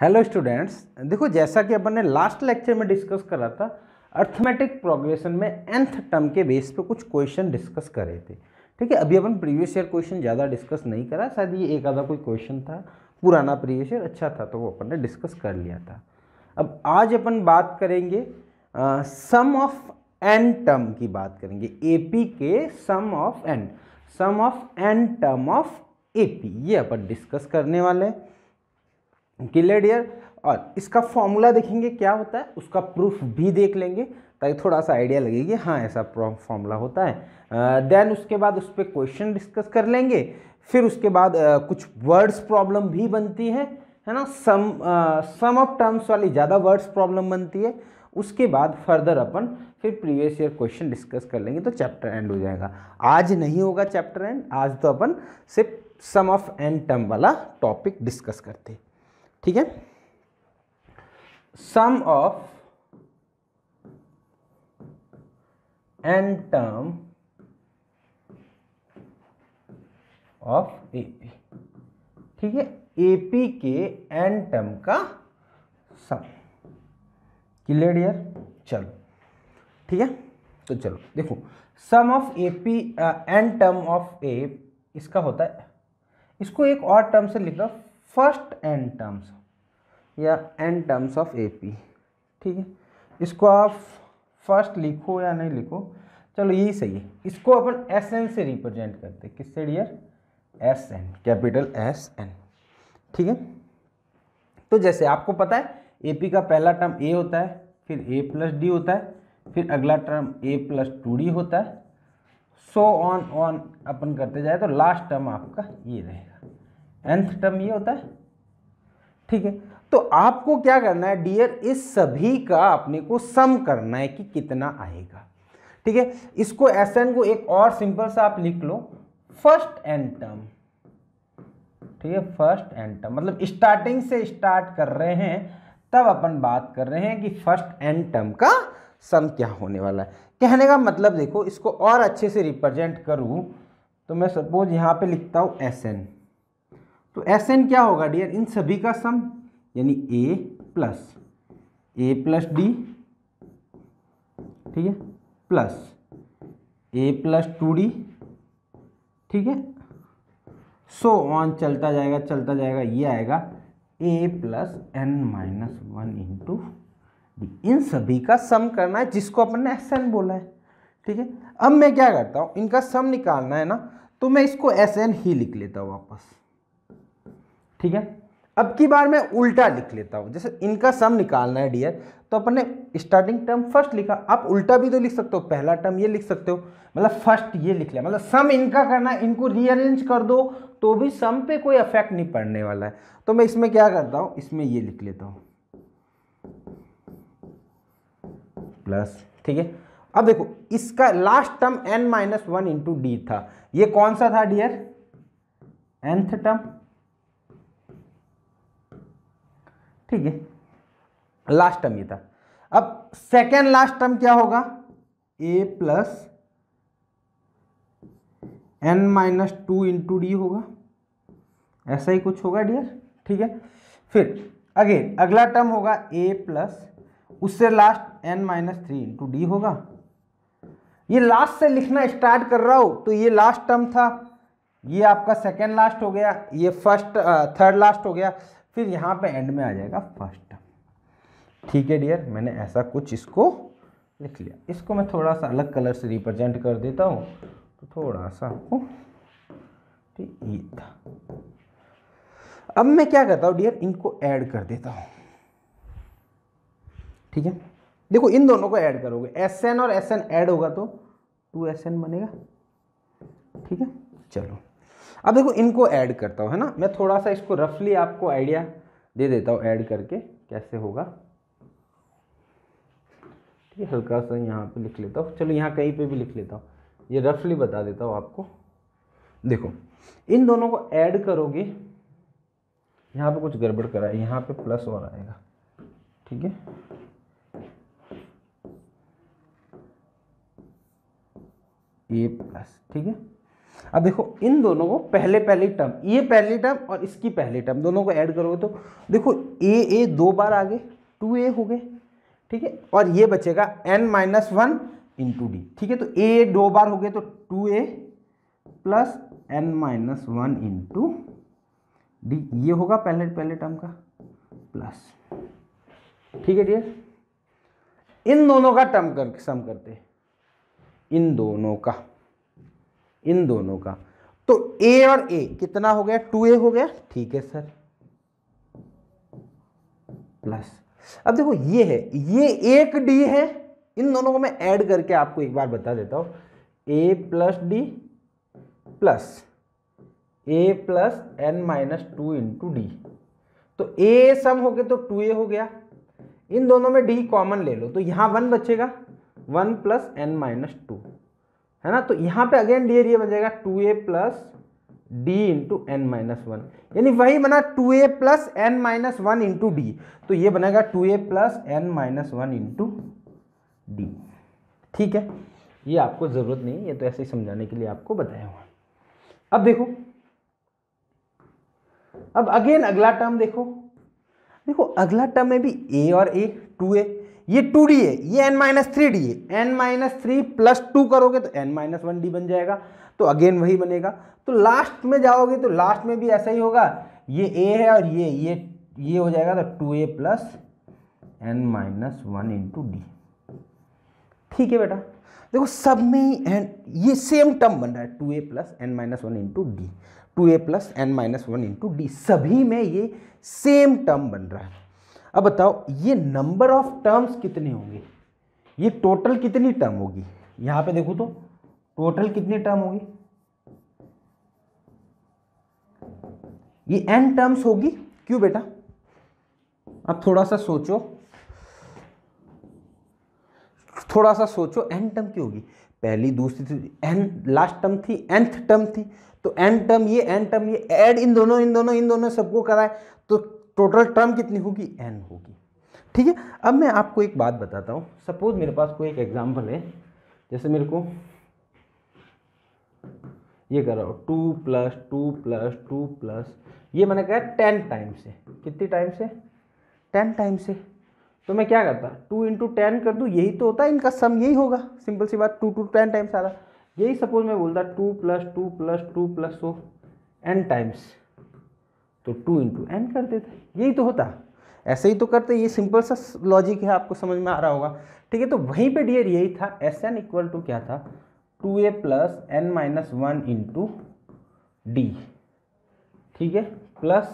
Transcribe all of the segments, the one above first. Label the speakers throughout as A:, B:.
A: hello students देखो जैसा कि अपन ने लास्ट लेक्चर में डिस्कस करा था अर्थमेटिक प्रोग्रेशन में एंथ टर्म के बेस पे कुछ क्वेश्चन डिस्कस करे थे ठीक है अभी अपन प्रीवियस ईयर क्वेश्चन ज़्यादा डिस्कस नहीं करा शायद ये एक आधा कोई क्वेश्चन था पुराना प्रीवियस ईयर अच्छा था तो वो अपन ने डिस्कस कर लिया था अब आज अपन बात करेंगे सम ऑफ एन टर्म की बात करेंगे ए के sum of N sum of N term of A ये अपन डिस्कस करने वाले हैं किलेड ईयर और इसका फॉर्मूला देखेंगे क्या होता है उसका प्रूफ भी देख लेंगे ताकि थोड़ा सा आइडिया लगेगी हाँ ऐसा फॉर्मूला होता है देन उसके बाद उस पर क्वेश्चन डिस्कस कर लेंगे फिर उसके बाद आ, कुछ वर्ड्स प्रॉब्लम भी बनती है है ना सम सम ऑफ टर्म्स वाली ज़्यादा वर्ड्स प्रॉब्लम बनती है उसके बाद फर्दर अपन फिर प्रीवियस ईयर क्वेश्चन डिस्कस कर लेंगे तो चैप्टर एंड हो जाएगा आज नहीं होगा चैप्टर एंड आज तो अपन सिर्फ सम ऑफ एंड टर्म वाला टॉपिक डिस्कस करते हैं ठीक है sum of N term of AP ठीक है एपी के एन टर्म का सम क्लियर डियर चलो ठीक है तो चलो देखो sum of A P N term of A इसका होता है इसको एक और टर्म से लिख लो फर्स्ट एन टर्म्स या N terms of A P ठीक है इसको आप फर्स्ट लिखो या नहीं लिखो चलो यही सही है इसको अपन एस एन से रिप्रेजेंट करते हैं किससे dear S N capital S N ठीक है तो जैसे आपको पता है ए पी का पहला टर्म ए होता है फिर ए प्लस डी होता है फिर अगला term A plus two D होता है सो ऑन ऑन अपन करते जाए तो लास्ट टर्म आपका ये रहेगा एंथ टर्म ये होता है ठीक है तो आपको क्या करना है डियर इस सभी का अपने को सम करना है कि कितना आएगा ठीक है इसको एस एन को एक और सिंपल सा आप लिख लो फर्स्ट एन टर्म ठीक है फर्स्ट एन टर्म मतलब स्टार्टिंग से स्टार्ट कर रहे हैं तब अपन बात कर रहे हैं कि फर्स्ट एन टर्म का सम क्या होने वाला है कहने का मतलब देखो इसको और अच्छे से रिप्रेजेंट करूँ तो मैं सपोज यहां पे लिखता हूं एस एन तो एस एन क्या होगा डियर इन सभी का सम यानी A plus A plus D ठीक है plus A plus two D ठीक है सो ऑन चलता जाएगा चलता जाएगा ये आएगा A plus N minus one into D इन सभी का सम करना है जिसको अपन ने एस एन बोला है ठीक है अब मैं क्या करता हूँ इनका सम निकालना है ना तो मैं इसको एस एन ही लिख लेता हूँ वापस ठीक है अब की बार मैं उल्टा लिख लेता हूँ जैसे इनका सम निकालना है डियर तो अपन ने स्टार्टिंग टर्म फर्स्ट लिखा आप उल्टा भी तो लिख सकते हो पहला टर्म ये लिख सकते हो मतलब फर्स्ट ये लिख लिया मतलब सम इनका करना है इनको रीअरेंज कर दो तो भी सम पे कोई अफेक्ट नहीं पड़ने वाला है तो मैं इसमें क्या करता हूँ इसमें ये लिख लेता हूँ प्लस ठीक है अब देखो इसका last term N minus one into D था ये कौन सा था डियर एंथ टर्म ठीक है लास्ट टर्म ये था अब सेकेंड लास्ट टर्म क्या होगा A plus N minus two into D होगा ऐसा ही कुछ होगा डियर ठीक है फिर अगेन अगला टर्म होगा ए प्लस उससे last N minus three into D होगा ये लास्ट से लिखना स्टार्ट कर रहा हो तो ये लास्ट टर्म था ये आपका सेकेंड लास्ट हो गया ये फर्स्ट थर्ड लास्ट हो गया फिर यहाँ पे एंड में आ जाएगा फर्स्ट ठीक है डियर मैंने ऐसा कुछ इसको लिख लिया इसको मैं थोड़ा सा अलग कलर से रिप्रेजेंट कर देता हूँ तो थोड़ा सा आपको ठीक अब मैं क्या करता हूँ डियर इनको ऐड कर देता हूँ ठीक है देखो इन दोनों को ऐड करोगे एस एन और एस एन ऐड होगा तो टू एस एन बनेगा ठीक है चलो अब देखो इनको ऐड करता हूँ है ना मैं थोड़ा सा इसको रफली आपको आइडिया दे देता हूँ ऐड करके कैसे होगा ठीक है हल्का सा यहाँ पे लिख लेता हूँ चलो यहाँ कहीं पे भी लिख लेता हूँ ये रफली बता देता हूँ आपको देखो इन दोनों को ऐड करोगे यहाँ पे कुछ गड़बड़ करा है यहाँ पे प्लस और आएगा ठीक है ए प्लस ठीक है अब देखो इन दोनों को पहले पहली टर्म ये पहली टर्म और इसकी पहली टर्म दोनों को ऐड करोगे तो देखो ए ए दो बार आ गए टू ए हो गए ठीक है और ये बचेगा N minus one into D ठीक है तो ए दो बार हो गए तो two A plus N minus one into D ये होगा पहले पहले टर्म का प्लस ठीक है डियर इन दोनों का टर्म कर सम करते हैं इन दोनों का इन दोनों का तो ए और ए कितना हो गया टू ए हो गया ठीक है सर प्लस अब देखो ये है ये एक डी है इन दोनों को मैं ऐड करके आपको एक बार बता देता हूं A plus D plus A plus N minus two into D तो ए सम हो गया तो टू ए हो गया इन दोनों में डी कॉमन ले लो तो यहां वन बचेगा one plus N minus two है ना तो यहाँ पे अगेन डी ये बन जाएगा two A plus D into N minus one यानी वही बना two A plus N minus one into D तो ये बनेगा two A plus N minus one into D ठीक है ये आपको ज़रूरत नहीं ये तो ऐसे ही समझाने के लिए आपको बताया हुआ अब देखो अब अगेन अगला टर्म देखो देखो अगला टर्म में भी ए और ए टू ए ये टू डी है ये एन माइनस थ्री डी है N minus three plus two करोगे तो एन माइनस वन डी बन जाएगा तो अगेन वही बनेगा तो लास्ट में जाओगे तो लास्ट में भी ऐसा ही होगा ये ए है और ये ये ये हो जाएगा तो two A plus N minus one into D ठीक है बेटा देखो सब में ही एन ये सेम टर्म बन रहा है two A plus N minus one into D two A plus N minus one into D सभी में ये सेम टर्म बन रहा है अब बताओ ये नंबर ऑफ टर्म्स कितने होंगे ये टोटल कितनी टर्म होगी यहां पे देखो तो टोटल कितनी टर्म होगी ये एन टर्म्स होगी क्यों बेटा अब थोड़ा सा सोचो थोड़ा सा सोचो एन टर्म क्यों होगी पहली दूसरी एन लास्ट टर्म थी एंथ टर्म थी तो एन टर्म ये एन टर्म ये एड इन दोनों इन दोनों इन दोनों सबको कराए तो टोटल टर्म कितनी होगी एन होगी ठीक है अब मैं आपको एक बात बताता हूँ सपोज मेरे पास कोई एक एग्जाम्पल है जैसे मेरे को ये कर रहा हूँ two plus two plus two plus ये मैंने कहा टेन टाइम्स से कितनी टाइम से टेन टाइम से तो मैं क्या करता टू इंटू टेन कर दूँ यही तो होता है इनका सम यही होगा सिंपल सी बात टू टू टेन टाइम्स आ रहा यही सपोज मैं बोलता two plus two plus two plus हो एन टाइम्स तो टू इंटू एन कर देते यही तो होता ऐसे ही तो करते ये सिंपल सा लॉजिक है आपको समझ में आ रहा होगा ठीक है तो वहीं पे डियर यही था एस एन इक्वल टू क्या था two A plus N minus one into D ठीक है प्लस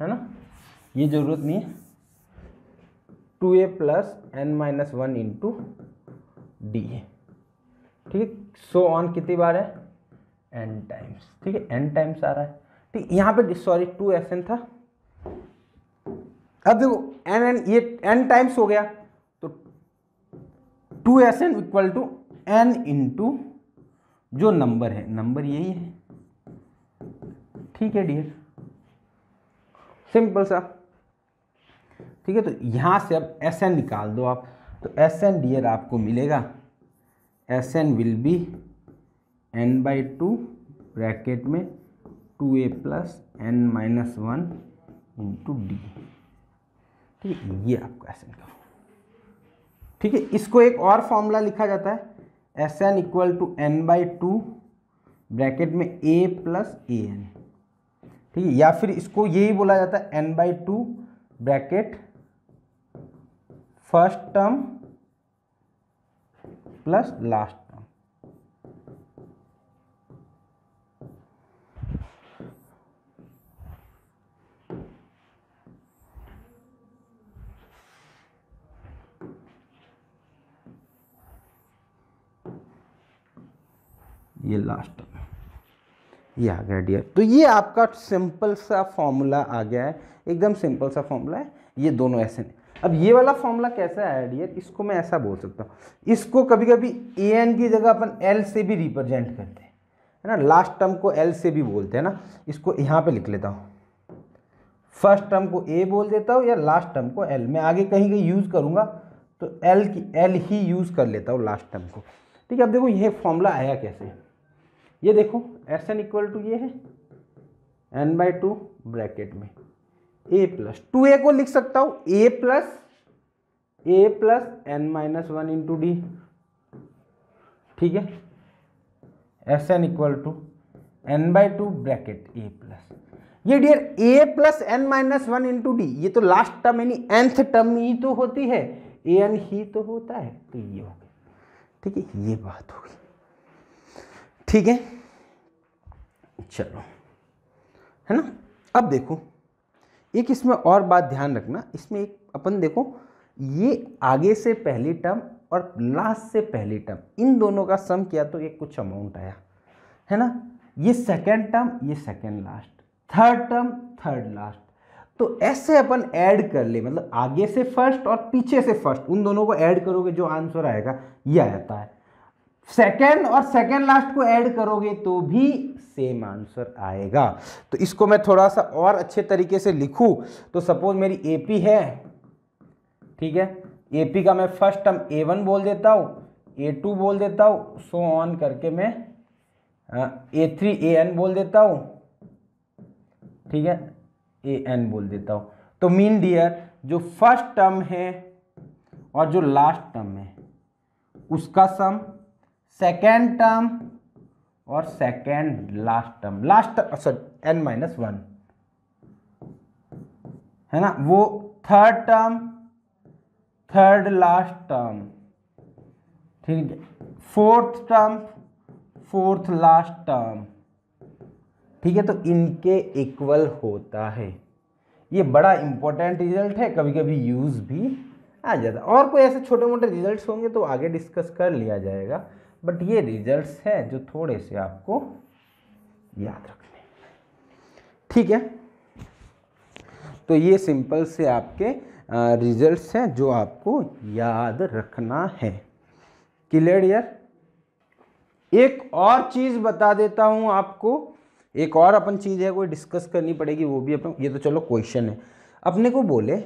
A: है ना ये ज़रूरत नहीं है two A plus N minus one into D ठीक है सो ऑन कितनी बार है एन टाइम्स ठीक है एन टाइम्स आ रहा है ठीक यहाँ पे सॉरी टू एस एन था अब देखो एन एन ये एन टाइम्स हो गया तो two S N equal to N into जो नंबर है नंबर यही है ठीक है डियर सिंपल सा ठीक है तो यहां से अब एस एन निकाल दो आप तो एस एन डियर आपको मिलेगा S N will be N by two bracket में two A plus N minus one into D ठीक है ये आपको एस एन ठीक है इसको एक और फॉर्मूला लिखा जाता है S N equal to N by two bracket में ए प्लस ए एन ठीक है या फिर इसको यही बोला जाता है N by two bracket first term plus last ये लास्ट ये आ गया डियर तो ये आपका सिंपल सा फॉर्मूला आ गया है एकदम सिंपल सा फॉर्मूला है ये दोनों ऐसे नहीं अब ये वाला फॉर्मूला कैसा है डियर इसको मैं ऐसा बोल सकता हूँ इसको कभी कभी ए एन की जगह अपन एल से भी रिप्रेजेंट करते हैं है ना लास्ट टर्म को एल से भी बोलते हैं ना इसको यहाँ पे लिख लेता हूँ फर्स्ट टर्म को ए बोल देता हूँ या लास्ट टर्म को एल मैं आगे कहीं कहीं यूज़ करूँगा तो एल की एल ही यूज़ कर लेता हूँ लास्ट टर्म को ठीक है अब देखो ये फॉर्मूला आया कैसे ये देखो एस एन इक्वल टू ये है एन बाई टू ब्रैकेट में ए प्लस टू ए को लिख सकता हूँ A plus A plus N minus one into D ठीक है S N equal to N by two bracket A plus ये dear A plus N minus one into D ये तो लास्ट टर्म यानी एंथ टर्म ही तो होती है ए एन ही तो होता है तो ये हो गया ठीक है ये बात होगी ठीक है चलो है ना अब देखो एक इसमें और बात ध्यान रखना इसमें एक अपन देखो ये आगे से पहली टर्म और लास्ट से पहली टर्म इन दोनों का सम किया तो एक कुछ अमाउंट आया है ना ये सेकेंड टर्म ये second last third term third last तो ऐसे अपन ऐड कर ले मतलब आगे से फर्स्ट और पीछे से फर्स्ट उन दोनों को ऐड करोगे जो आंसर आएगा ये आ जाता है सेकेंड और सेकेंड लास्ट को ऐड करोगे तो भी सेम आंसर आएगा तो इसको मैं थोड़ा सा और अच्छे तरीके से लिखूं तो सपोज मेरी एपी है ठीक है एपी का मैं फर्स्ट टर्म ए वन बोल देता हूँ ए टू बोल देता हूँ सो ऑन करके मैं ए थ्री ए एन बोल देता हूँ ठीक है ए एन बोल देता हूँ तो मीन डियर जो फर्स्ट टर्म है और जो लास्ट टर्म है उसका सम सेकेंड टर्म और second last term last sorry N minus one है ना वो third term third last term ठीक है fourth term fourth last term ठीक है तो इनके इक्वल होता है ये बड़ा इंपॉर्टेंट रिजल्ट है कभी कभी यूज़ भी आ जाता और कोई ऐसे छोटे मोटे रिजल्ट्स होंगे तो आगे डिस्कस कर लिया जाएगा बट ये रिजल्ट्स हैं जो थोड़े से आपको याद रखने ठीक है तो ये सिंपल से आपके रिजल्ट्स हैं जो आपको याद रखना है क्लियर यार एक और चीज़ बता देता हूँ आपको एक और अपन चीज़ है कोई डिस्कस करनी पड़ेगी वो भी अपन ये तो चलो क्वेश्चन है अपने को बोले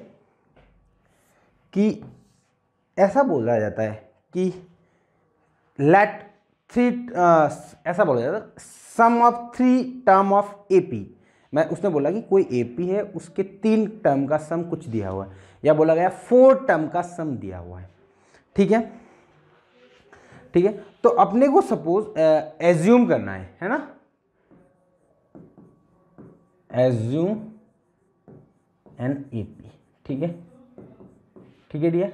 A: कि ऐसा बोला जाता है कि लेट थ्री uh, ऐसा बोला जाता sum of three term of A P मैं उसने बोला कि कोई ए पी है उसके तीन टर्म का सम कुछ दिया हुआ है या बोला गया फोर टर्म का सम दिया हुआ है ठीक है ठीक है तो अपने को सपोज एज्यूम uh, करना है है ना एज्यूम एंड ए पी ठीक है ठीक है दिया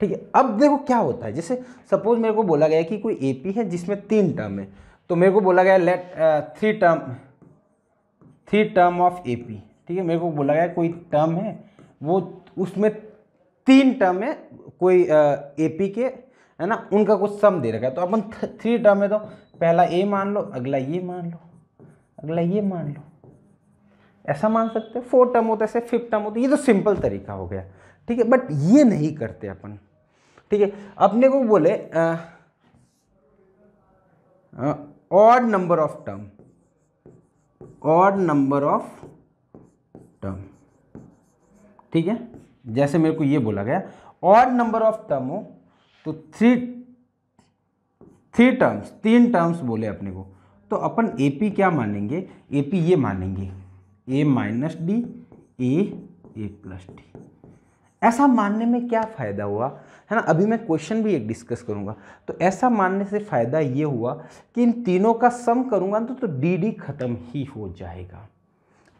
A: ठीक है अब देखो क्या होता है जैसे सपोज मेरे को बोला गया कि कोई ए है जिसमें तीन टर्म है तो मेरे को बोला गया let three term three term of A ठीक है मेरे को बोला गया कोई टर्म है वो उसमें तीन टर्म है कोई ए uh, के है ना उनका कुछ सम दे रखा है तो अपन थ्री टर्म है तो पहला ए मान लो अगला ये मान लो अगला ये मान लो ऐसा मान सकते हैं फोर टर्म होता है ऐसे फिफ्थ टर्म होता है ये तो सिंपल तरीका हो गया ठीक है बट ये नहीं करते अपन ठीक है अपने को बोले odd number of term odd number of term ठीक है जैसे मेरे को ये बोला गया ऑड नंबर ऑफ टर्म हो तो थ्री थ्री टर्म्स तीन टर्म्स बोले अपने को तो अपन ए पी क्या मानेंगे ए पी ये मानेंगे A minus D A A plus D ऐसा मानने में क्या फ़ायदा हुआ है ना अभी मैं क्वेश्चन भी एक डिस्कस करूंगा तो ऐसा मानने से फ़ायदा ये हुआ कि इन तीनों का सम करूंगा तो, तो डी डी ख़त्म ही हो जाएगा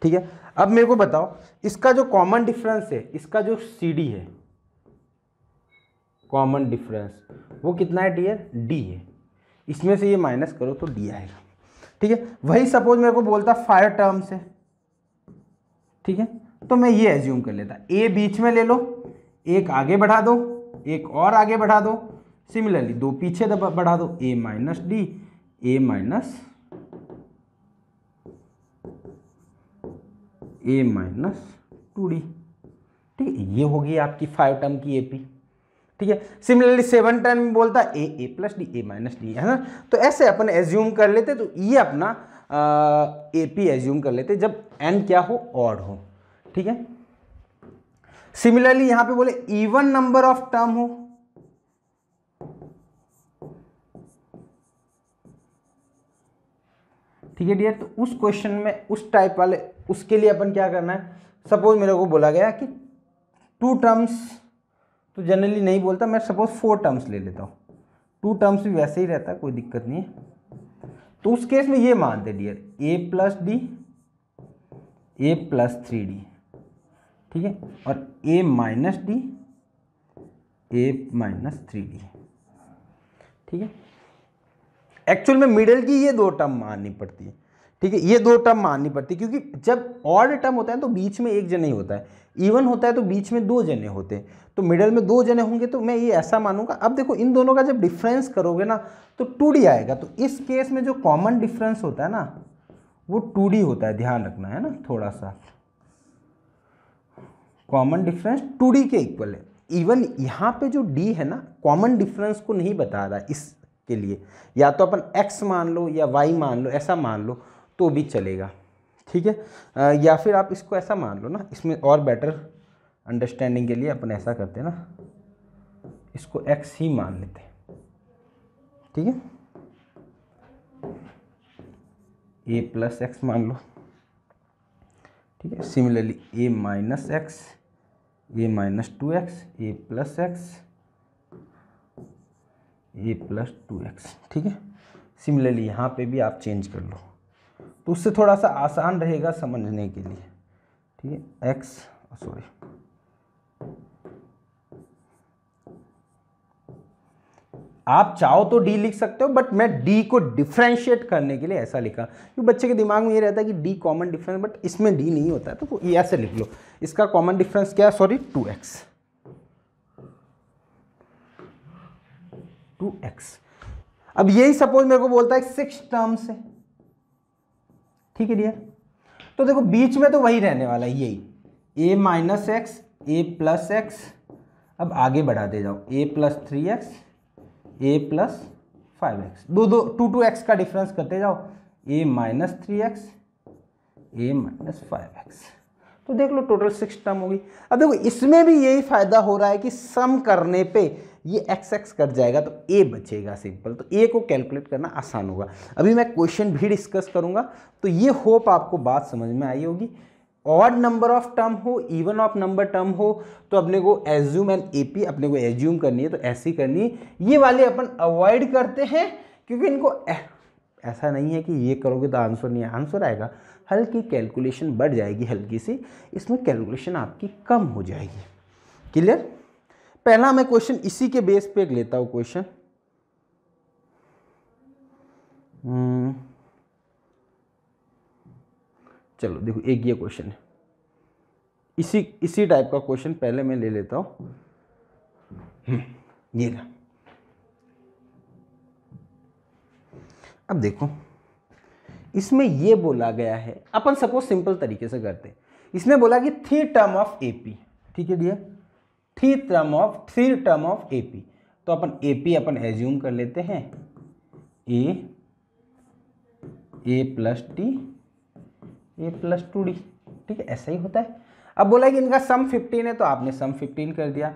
A: ठीक है अब मेरे को बताओ इसका जो कॉमन डिफरेंस है इसका जो सी डी है कॉमन डिफरेंस वो कितना है डियर डी है इसमें से ये माइनस करो तो डी आएगा ठीक है वही सपोज मेरे को बोलता फायर टर्म से ठीक है तो मैं ये एज्यूम कर लेता ए बीच में ले लो एक आगे बढ़ा दो एक और आगे बढ़ा दो सिमिलरली दो पीछे बढ़ा दो A minus D A minus A minus two D ठीक है ये होगी आपकी फाइव टर्म की ए पी ठीक है सिमिलरली सेवन टर्म में बोलता A A plus D A minus D है ना तो ऐसे अपन एज्यूम कर लेते तो ये अपना ए पी एज्यूम कर लेते जब एन क्या हो ऑड हो ठीक है सिमिलरली यहां पे बोले इवन नंबर ऑफ टर्म हो ठीक है डियर तो उस क्वेश्चन में उस टाइप वाले उसके लिए अपन क्या करना है सपोज मेरे को बोला गया कि टू टर्म्स तो जनरली नहीं बोलता मैं सपोज फोर टर्म्स ले लेता हूँ टू टर्म्स भी वैसे ही रहता है कोई दिक्कत नहीं है तो उस केस में ये मानते dear A plus D A plus three D ठीक है और A minus D A minus three D ठीक है एक्चुअल में मिडिल की ये दो टर्म माननी पड़ती है ठीक है ये दो टर्म माननी पड़ती है क्योंकि जब ऑड टर्म होता है तो बीच में एक जने ही होता है इवन होता है तो बीच में दो जने होते हैं तो मिडल में दो जने होंगे तो मैं ये ऐसा मानूंगा अब देखो इन दोनों का जब डिफरेंस करोगे ना तो टू आएगा तो इस केस में जो कॉमन डिफरेंस होता है ना वो टू होता है ध्यान रखना है ना थोड़ा सा कॉमन डिफरेंस टू डी के इक्वल है इवन यहाँ पे जो डी है ना कॉमन डिफरेंस को नहीं बता रहा इसके लिए या तो अपन एक्स मान लो या वाई मान लो ऐसा मान लो तो भी चलेगा ठीक है या फिर आप इसको ऐसा मान लो ना इसमें और बेटर अंडरस्टैंडिंग के लिए अपन ऐसा करते ना इसको एक्स ही मान लेते ठीक है ए प्लस एक्स मान लो ठीक है similarly A minus X A minus two X A plus X A plus two X ठीक है सिमिलरली यहाँ पे भी आप चेंज कर लो तो उससे थोड़ा सा आसान रहेगा समझने के लिए ठीक है एक्स सॉरी आप चाहो तो डी लिख सकते हो बट मैं डी को डिफ्रेंशिएट करने के लिए ऐसा लिखा क्योंकि बच्चे के दिमाग में ये रहता है कि डी कॉमन डिफरेंस बट इसमें डी नहीं होता है तो ऐसे लिख लो इसका कॉमन डिफरेंस क्या है sorry two X two X अब यही सपोज मेरे को बोलता है सिक्स टर्म्स है ठीक है डियर तो देखो बीच में तो वही रहने वाला है यही A minus X A plus X अब आगे बढ़ा दे जाओ A plus three X A plus five X दो दो टू टू एक्स का डिफरेंस करते जाओ A minus three X A minus five X तो देख लो टोटल सिक्स टर्म होगी अब देखो इसमें भी यही फायदा हो रहा है कि सम करने पे ये एक्स एक्स कट जाएगा तो ए बचेगा सिंपल तो ए को कैलकुलेट करना आसान होगा अभी मैं क्वेश्चन भी डिस्कस करूँगा तो ये होप आपको बात समझ में आई होगी ऑड नंबर ऑफ टर्म हो इवन ऑफ नंबर टर्म हो तो अपने को एज्यूम एंड एपी अपने को एज्यूम करनी है तो ऐसी करनी है ये वाले अपन अवॉइड करते हैं क्योंकि इनको ऐसा नहीं है कि ये करोगे तो आंसर नहीं आंसर आएगा हल्की कैलकुलेशन बढ़ जाएगी हल्की सी इसमें कैलकुलेशन आपकी कम हो जाएगी क्लियर पहला मैं क्वेश्चन इसी के बेस पे एक लेता हूँ क्वेश्चन चलो देखो एक ये क्वेश्चन है इसी इसी टाइप का क्वेश्चन पहले मैं ले लेता हूँ हम्म, ये ना अब देखो इसमें ये बोला गया है अपन सपोज सिंपल तरीके से करते हैं इसने बोला कि थ्री टर्म ऑफ एपी ठीक है dear three term of three term of AP तो अपन एपी अपन एज्यूम कर लेते हैं A A plus T A plus two D ठीक है ऐसा ही होता है अब बोला कि इनका सम फिफ्टीन है तो आपने सम फिफ्टीन कर दिया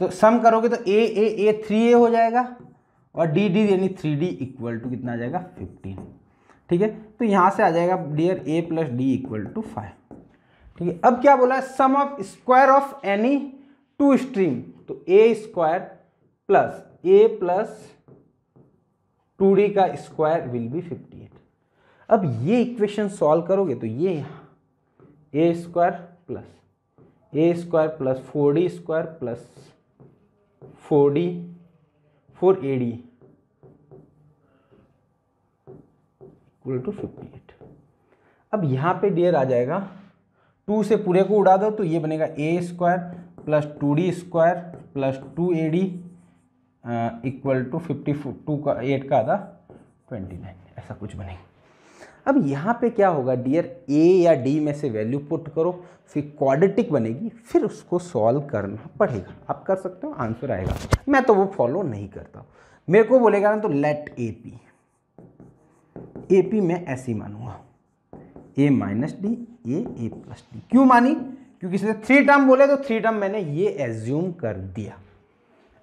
A: तो सम करोगे तो ए ए ए थ्री ए हो जाएगा और डी डी यानी थ्री डी इक्वल टू कितना आ जाएगा फिफ्टीन ठीक है तो यहाँ से आ जाएगा dear A plus D equal to five ठीक है अब क्या बोला sum of square of any two stream तो A square plus A plus two D का square will be fifty eight अब ये इक्वेशन सॉल्व करोगे तो ये A square plus A square plus four D square plus four D four A D equal to fifty eight अब यहाँ पे dear आ जाएगा टू से पूरे को उड़ा दो तो ये बनेगा A square plus two D square plus two A D equal to fifty two का एट का आधा ट्वेंटी नाइन ऐसा कुछ बनेगा अब यहाँ पे क्या होगा डियर ए या डी में से वैल्यू पुट करो फिर क्वाड्रेटिक बनेगी फिर उसको सॉल्व करना पड़ेगा आप कर सकते हो आंसर आएगा मैं तो वो फॉलो नहीं करता मेरे को बोलेगा ना तो let A P A P मैं ऐसी मानूंगा A minus D A A plus D क्यों मानी क्योंकि इसने थ्री टर्म बोले तो थ्री टर्म मैंने ये एज्यूम कर दिया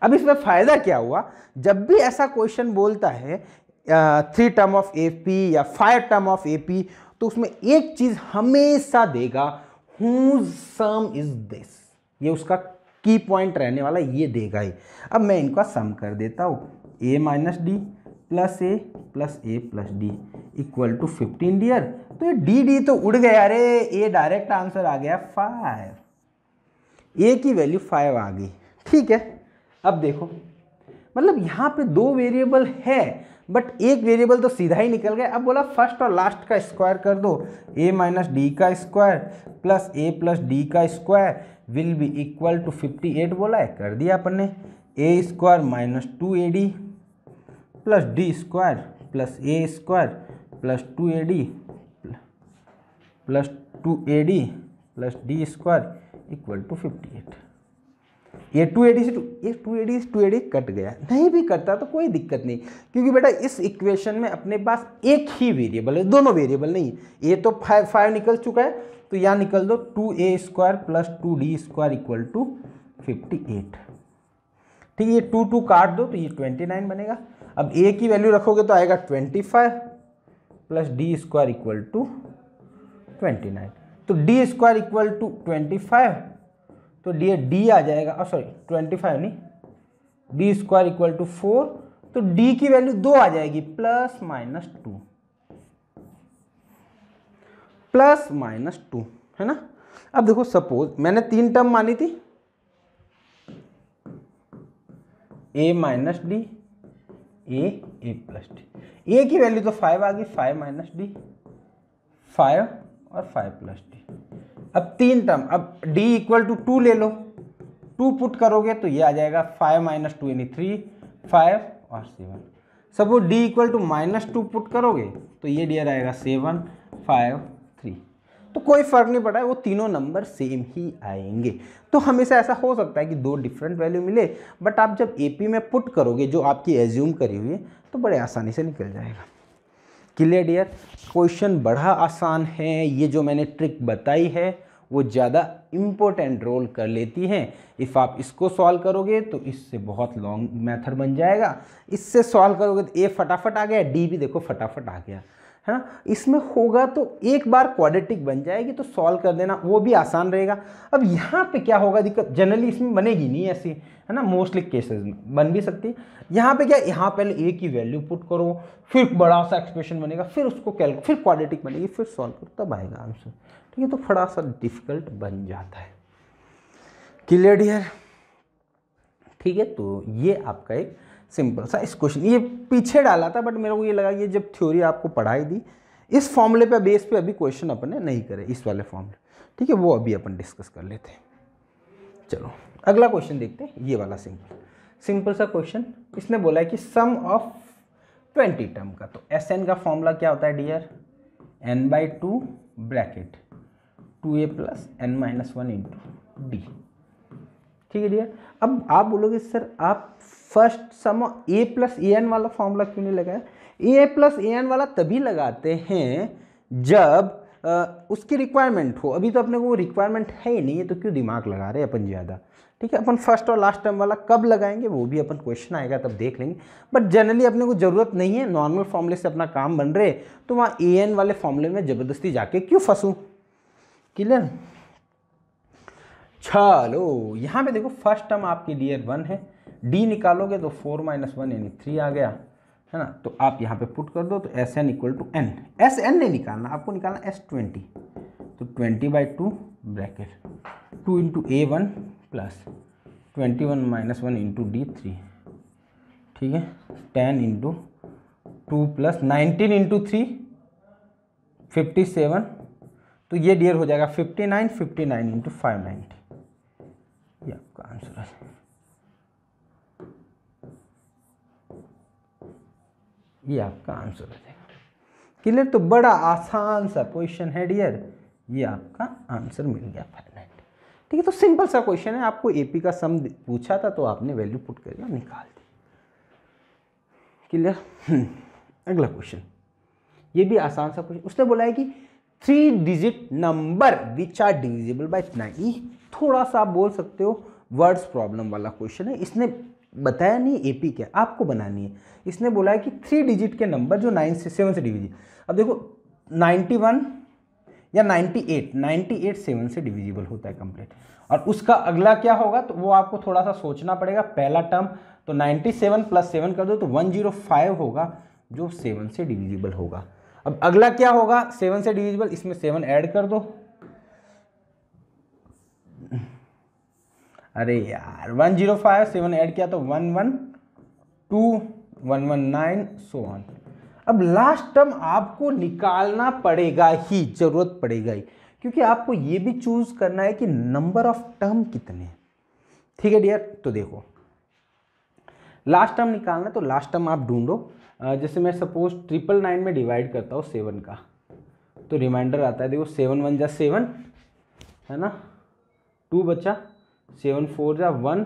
A: अब इसमें फ़ायदा क्या हुआ जब भी ऐसा क्वेश्चन बोलता है थ्री टर्म ऑफ एपी या फाइव टर्म ऑफ एपी तो उसमें एक चीज़ हमेशा देगा हुज सम इज दिस ये उसका की पॉइंट रहने वाला ये देगा ही अब मैं इनका सम कर देता हूँ A minus D plus A plus A plus D equal to fifteen dear तो ये डी डी तो उड़ गया अरे ए डायरेक्ट आंसर आ गया फाइव ए की वैल्यू फाइव आ गई ठीक है अब देखो मतलब यहाँ पे दो वेरिएबल है बट एक वेरिएबल तो सीधा ही निकल गया अब बोला फर्स्ट और लास्ट का स्क्वायर कर दो ए माइनस डी का square plus A plus D का square will be equal to fifty eight बोला है कर दिया अपन ने A square minus two A D plus D square plus A square plus two A D plus two A D plus D square equal to fifty eight ये two A D से two ये two A D से two A D कट गया नहीं भी कटता तो कोई दिक्कत नहीं क्योंकि बेटा इस इक्वेशन में अपने पास एक ही वेरिएबल है दोनों वेरिएबल नहीं ये तो फाइव फाइव निकल चुका है तो यहाँ निकल दो two A square plus two D square equal to fifty eight ठीक है ये टू टू काट दो तो ये ट्वेंटी नाइन बनेगा अब ए की वैल्यू रखोगे तो आएगा twenty five plus D square equal to twenty nine तो D square equal to twenty five तो डी डी आ जाएगा सॉरी ट्वेंटी फाइव नहीं D square equal to four तो डी की वैल्यू दो आ जाएगी plus minus two plus minus two है ना अब देखो सपोज मैंने तीन टर्म मानी थी A minus D A A plus D A की वैल्यू तो फाइव आ गई फाइव माइनस डी फाइव और फाइव प्लस डी अब तीन टर्म अब d इक्वल टू टू ले लो टू पुट करोगे तो ये आ जाएगा फाइव माइनस टू यानी थ्री फाइव और सेवन सब वो D equal to minus two put करोगे तो ये डियर आएगा सेवन फाइव थ्री तो कोई फर्क नहीं पड़ा है वो तीनों नंबर सेम ही आएंगे तो हमेशा ऐसा हो सकता है कि दो डिफरेंट वैल्यू मिले बट आप जब ए में पुट करोगे जो आपकी एज्यूम करी हुई है तो बड़े आसानी से निकल जाएगा क्लियर डियर क्वेश्चन बड़ा आसान है ये जो मैंने ट्रिक बताई है वो ज़्यादा इम्पोर्टेंट रोल कर लेती हैं इफ़ आप इसको सॉल्व करोगे तो इससे बहुत लॉन्ग मेथड बन जाएगा इससे सॉल्व करोगे तो ए फटाफट आ गया डी भी देखो फटाफट आ गया है ना इसमें होगा तो एक बार क्वाड्रेटिक बन जाएगी तो सॉल्व कर देना वो भी आसान रहेगा अब यहाँ पे क्या होगा दिक्कत जनरली इसमें बनेगी नहीं ऐसी है ना मोस्टली केसेस में बन भी सकती है यहाँ पे क्या यहाँ पहले ए की वैल्यू पुट करो फिर बड़ा सा एक्सप्रेशन बनेगा फिर उसको कैल फिर क्वालिटिक बनेगी फिर सॉल्व करो तब आएगा आंसर ठीक है तो थोड़ा सा डिफिकल्ट बन जाता है क्लियर डियर ठीक है तो ये आपका एक सिंपल सा इस क्वेश्चन ये पीछे डाला था बट मेरे को ये लगा ये जब थ्योरी आपको पढ़ाई दी इस फॉर्मूले पे बेस पे अभी क्वेश्चन अपने नहीं करे इस वाले फॉर्मूले ठीक है वो अभी अपन डिस्कस कर लेते हैं चलो अगला क्वेश्चन देखते हैं ये वाला सिंपल सिंपल सा क्वेश्चन इसने बोला है कि सम ऑफ ट्वेंटी टर्म का तो एस एन का फॉर्मूला क्या होता है dear N by two bracket two A plus N minus one into D ठीक है डियर अब आप बोलोगे सर आप first sum A plus A N वाला फॉर्मूला क्यों नहीं लगाया ए प्लस ए एन वाला तभी लगाते हैं जब उसकी रिक्वायरमेंट हो अभी तो अपने को वो रिक्वायरमेंट है ही नहीं है तो क्यों दिमाग लगा रहे अपन ज़्यादा ठीक है अपन फर्स्ट और लास्ट टर्म वाला कब लगाएंगे वो भी अपन क्वेश्चन आएगा तब देख लेंगे बट जनरली अपने को ज़रूरत नहीं है नॉर्मल फॉर्मूले से अपना काम बन रहे तो वहाँ ए एन वाले फॉर्मूले में ज़बरदस्ती जाके क्यों फंसूँ क्लियर चलो यहाँ पे देखो फर्स्ट टर्म आपके डियर वन है डी निकालोगे तो फोर माइनस वन यानी थ्री आ गया है ना तो आप यहाँ पे पुट कर दो तो S N equal to N S N नहीं निकालना आपको निकालना एस ट्वेंटी तो twenty by two bracket two into A one plus twenty one minus one into D three ठीक है ten into two plus nineteen into three fifty seven तो ये dear हो जाएगा fifty nine fifty nine into five ninety ये आपका answer है ये आपका आंसर हो जाएगा क्लियर तो बड़ा आसान सा क्वेश्चन है डियर ये आपका आंसर मिल गया फाइनाइट ठीक है तो सिंपल सा क्वेश्चन है आपको एपी का सम पूछा था तो आपने वैल्यू पुट कर दिया निकाल दी क्लियर हम्म, अगला क्वेश्चन ये भी आसान सा क्वेश्चन उसने बोला है कि three digit number which are divisible by nine थोड़ा सा आप बोल सकते हो वर्ड्स प्रॉब्लम वाला क्वेश्चन है इसने बताया नहीं ए पी क्या आपको बनानी है इसने बोला है कि थ्री डिजिट के नंबर जो नाइन से सेवन से डिविजिबल अब देखो नाइन्टी वन या ninety eight ninety eight seven से डिविजिबल होता है कंप्लीट और उसका अगला क्या होगा तो वो आपको थोड़ा सा सोचना पड़ेगा पहला टर्म तो नाइन्टी सेवन प्लस सेवन कर दो तो वन जीरो फाइव होगा जो सेवन से डिविजिबल होगा अब अगला क्या होगा सेवन से डिविजिबल इसमें सेवन ऐड कर दो अरे यार one zero five seven add किया तो one one two one one nine so one अब लास्ट टर्म आपको निकालना पड़ेगा ही जरूरत पड़ेगा ही क्योंकि आपको ये भी चूज करना है कि नंबर ऑफ टर्म कितने ठीक है डियर तो देखो लास्ट टर्म निकालना है तो लास्ट टर्म आप ढूंढो जैसे मैं सपोज ट्रिपल नाइन में डिवाइड करता हूँ सेवन का तो रिमाइंडर आता है देखो सेवन वन जा सेवन है ना टू बचा सेवन फोर या वन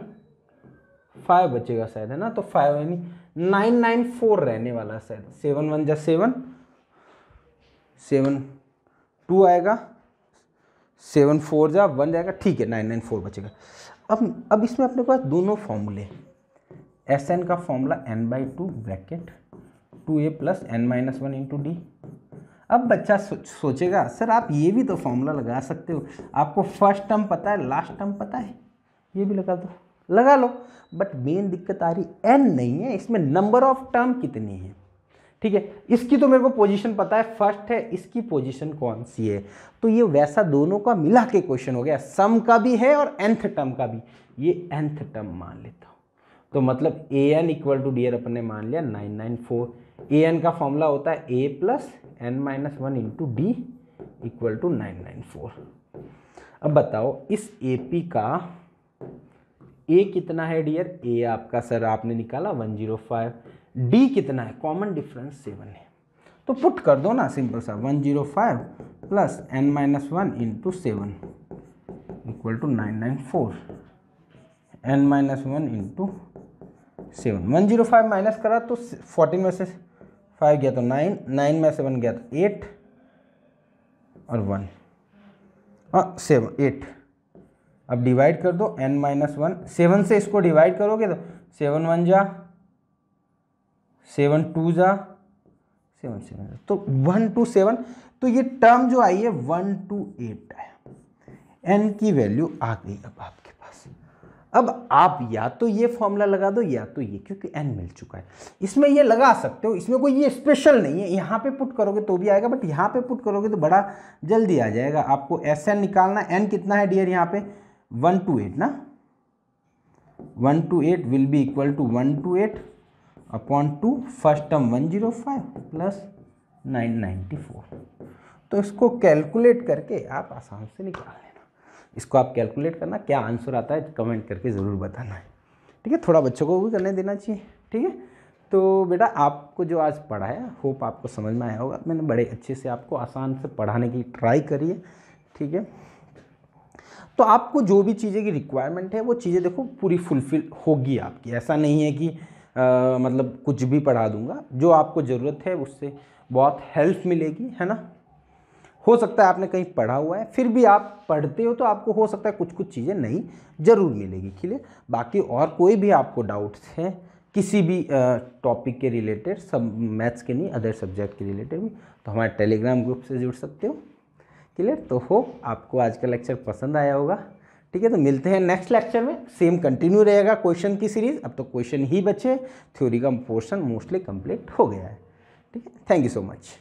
A: फाइव बचेगा शायद है ना तो फाइव यानी नाइन नाइन फोर रहने वाला शायद सेवन वन या सेवन सेवन टू आएगा सेवन फोर या वन जाएगा ठीक है नाइन नाइन फोर बचेगा अब अब इसमें अपने पास दोनों फॉर्मूले एस एन का formula N by two bracket two A plus N minus one into D अब बच्चा सो, सोचेगा सर आप ये भी तो फॉर्मूला लगा सकते हो आपको फर्स्ट टर्म पता है लास्ट टर्म पता है ये भी लगा दो लगा लो बट मेन दिक्कत आ रही एन नहीं है इसमें नंबर ऑफ टर्म कितनी है ठीक है इसकी तो मेरे को पोजीशन पता है फर्स्ट है इसकी पोजीशन कौन सी है तो ये वैसा दोनों का मिला के क्वेश्चन हो गया सम का भी है और एंथ टर्म का भी ये एंथ टर्म मान लेता हूँ तो मतलब A N equal to D अपन ने मान लिया nine nine four A N का फॉर्मूला होता है A plus N minus one into D equal to nine nine four अब बताओ इस ए पी का ए कितना है डियर ए आपका सर आपने निकाला वन जीरो फाइव डी कितना है कॉमन डिफरेंस सेवन है तो पुट कर दो ना सिंपल सा one zero five plus N minus one into seven equal to nine nine four N minus one into seven one zero five minus करा तो फोर्टीन में से फाइव गया तो नाइन नाइन में सेवन गया तो एट और वन सेवन एट अब डिवाइड कर दो एन माइनस वन सेवन से इसको डिवाइड करोगे तो सेवन वन जा सेवन टू जा सेवन सेवन जा तो वन टू सेवन तो ये टर्म जो आई है वन टू एट है एन की वैल्यू आ गई अब आपके पास अब आप या तो ये फॉर्मूला लगा दो या तो ये क्योंकि एन मिल चुका है इसमें ये लगा सकते हो इसमें कोई ये स्पेशल नहीं है यहाँ पे पुट करोगे तो भी आएगा बट यहाँ पे पुट करोगे तो बड़ा जल्दी आ जाएगा आपको एस एन निकालना एन कितना है डियर यहाँ पे वन टू एट ना one two eight will be equal to one two eight upon two first term one zero five plus nine ninety four तो इसको कैलकुलेट करके आप आसान से निकाल लेना इसको आप कैलकुलेट करना क्या आंसर आता है कमेंट करके ज़रूर बताना है ठीक है थोड़ा बच्चों को भी करने देना चाहिए ठीक है तो बेटा आपको जो आज पढ़ाया होप आपको समझ में आया होगा मैंने बड़े अच्छे से आपको आसान से पढ़ाने की ट्राई करी है ठीक है तो आपको जो भी चीज़ें की रिक्वायरमेंट है वो चीज़ें देखो पूरी फुलफिल होगी आपकी ऐसा नहीं है कि आ, मतलब कुछ भी पढ़ा दूंगा जो आपको ज़रूरत है उससे बहुत हेल्प मिलेगी है ना हो सकता है आपने कहीं पढ़ा हुआ है फिर भी आप पढ़ते हो तो आपको हो सकता है कुछ कुछ चीज़ें नहीं ज़रूर मिलेगी खिले बाकी और कोई भी आपको डाउट्स हैं किसी भी टॉपिक के रिलेटेड सब मैथ्स के नहीं अदर सब्जेक्ट के रिलेटेड भी तो हमारे टेलीग्राम ग्रुप से जुड़ सकते हो क्लियर तो होप आपको आज का लेक्चर पसंद आया होगा ठीक है तो मिलते हैं नेक्स्ट लेक्चर में सेम कंटिन्यू रहेगा क्वेश्चन की सीरीज अब तो क्वेश्चन ही बचे थ्योरी का पोर्शन मोस्टली कंप्लीट हो गया है ठीक है थैंक यू सो मच